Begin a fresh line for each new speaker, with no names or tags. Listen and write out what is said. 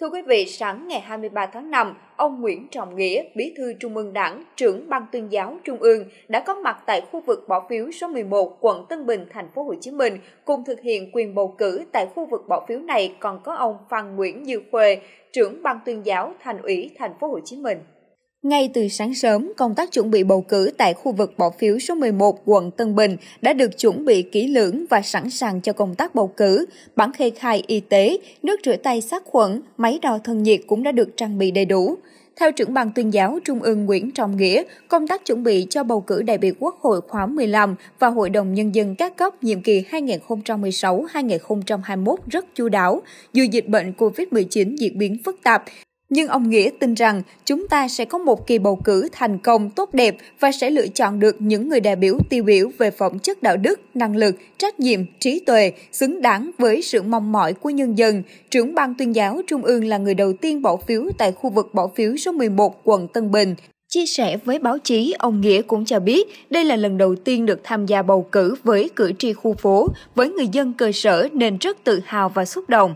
Thưa quý vị, sáng ngày 23 tháng 5, ông Nguyễn Trọng Nghĩa, Bí thư Trung ương Đảng, trưởng Ban tuyên giáo Trung ương đã có mặt tại khu vực bỏ phiếu số 11, quận Tân Bình, thành phố Hồ Chí Minh, cùng thực hiện quyền bầu cử tại khu vực bỏ phiếu này còn có ông Phan Nguyễn Như Khuê, trưởng Ban tuyên giáo Thành ủy thành phố Hồ Chí Minh. Ngay từ sáng sớm, công tác chuẩn bị bầu cử tại khu vực bỏ phiếu số 11 quận Tân Bình đã được chuẩn bị kỹ lưỡng và sẵn sàng cho công tác bầu cử. Bản khai khai y tế, nước rửa tay sát khuẩn, máy đo thân nhiệt cũng đã được trang bị đầy đủ. Theo trưởng ban tuyên giáo Trung ương Nguyễn Trọng Nghĩa, công tác chuẩn bị cho bầu cử đại biểu Quốc hội khóa 15 và Hội đồng Nhân dân các cấp nhiệm kỳ 2016-2021 rất chú đáo. Dù dịch bệnh COVID-19 diễn biến phức tạp, nhưng ông Nghĩa tin rằng chúng ta sẽ có một kỳ bầu cử thành công tốt đẹp và sẽ lựa chọn được những người đại biểu tiêu biểu về phẩm chất đạo đức, năng lực, trách nhiệm, trí tuệ, xứng đáng với sự mong mỏi của nhân dân. Trưởng ban tuyên giáo Trung ương là người đầu tiên bỏ phiếu tại khu vực bỏ phiếu số 11 quận Tân Bình. Chia sẻ với báo chí, ông Nghĩa cũng cho biết đây là lần đầu tiên được tham gia bầu cử với cử tri khu phố, với người dân cơ sở nên rất tự hào và xúc động.